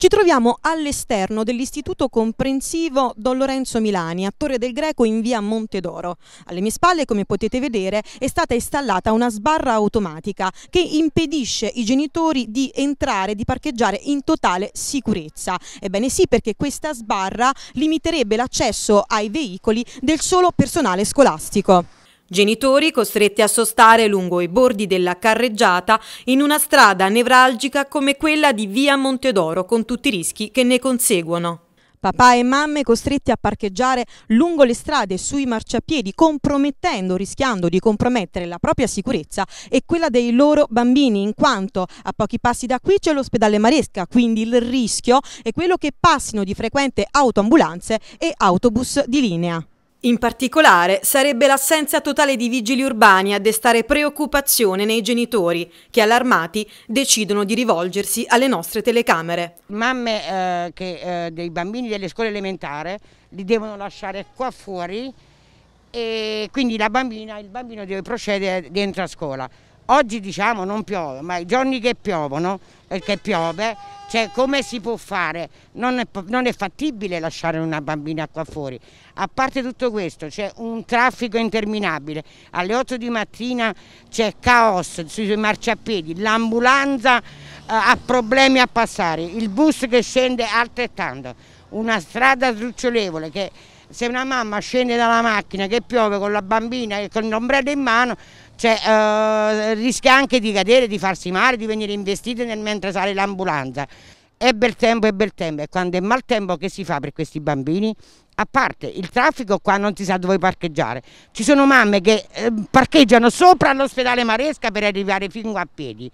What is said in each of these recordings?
Ci troviamo all'esterno dell'Istituto Comprensivo Don Lorenzo Milani, a Torre del Greco in via Monte d'Oro. Alle mie spalle, come potete vedere, è stata installata una sbarra automatica che impedisce ai genitori di entrare, e di parcheggiare in totale sicurezza. Ebbene sì, perché questa sbarra limiterebbe l'accesso ai veicoli del solo personale scolastico. Genitori costretti a sostare lungo i bordi della carreggiata in una strada nevralgica come quella di via Montedoro con tutti i rischi che ne conseguono. Papà e mamme costretti a parcheggiare lungo le strade sui marciapiedi, compromettendo, rischiando di compromettere la propria sicurezza e quella dei loro bambini, in quanto a pochi passi da qui c'è l'ospedale Maresca, quindi il rischio è quello che passino di frequente autoambulanze e autobus di linea. In particolare sarebbe l'assenza totale di vigili urbani a destare preoccupazione nei genitori che allarmati decidono di rivolgersi alle nostre telecamere. Mamme eh, che, eh, dei bambini delle scuole elementari li devono lasciare qua fuori e quindi la bambina, il bambino deve procedere dentro a scuola oggi diciamo non piove, ma i giorni che piovono, perché eh, piove, cioè come si può fare? Non è, non è, fattibile lasciare una bambina qua fuori. A parte tutto questo c'è un traffico interminabile, alle 8 di mattina c'è caos sui marciapiedi, l'ambulanza eh, ha problemi a passare, il bus che scende altrettanto, una strada sdrucciolevole che se una mamma scende dalla macchina che piove con la bambina e con l'ombrello in mano cioè, eh, rischia anche di cadere, di farsi male, di venire investito nel mentre sale l'ambulanza. È bel tempo, è bel tempo. E quando è mal tempo che si fa per questi bambini? A parte il traffico qua non si sa dove parcheggiare. Ci sono mamme che eh, parcheggiano sopra l'ospedale Maresca per arrivare fino a piedi.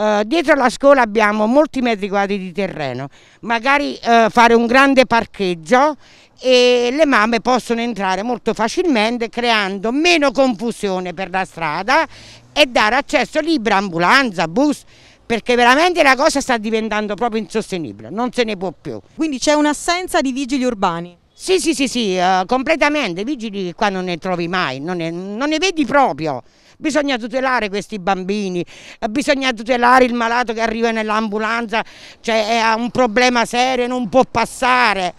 Eh, dietro la scuola abbiamo molti metri quadri di terreno, magari eh, fare un grande parcheggio e le mamme possono entrare molto facilmente creando meno confusione per la strada e dare accesso libero a ambulanza, bus, perché veramente la cosa sta diventando proprio insostenibile, non se ne può più. Quindi c'è un'assenza di vigili urbani? Sì, sì, sì, sì, uh, completamente. Vigili che qua non ne trovi mai, non ne, non ne vedi proprio. Bisogna tutelare questi bambini, eh, bisogna tutelare il malato che arriva nell'ambulanza, cioè ha un problema serio, non può passare.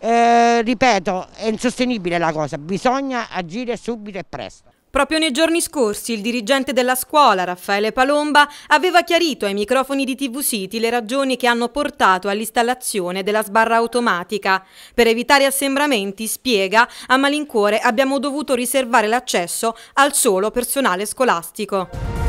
Uh, ripeto, è insostenibile la cosa, bisogna agire subito e presto. Proprio nei giorni scorsi il dirigente della scuola, Raffaele Palomba, aveva chiarito ai microfoni di TV City le ragioni che hanno portato all'installazione della sbarra automatica. Per evitare assembramenti, spiega, a malincuore abbiamo dovuto riservare l'accesso al solo personale scolastico.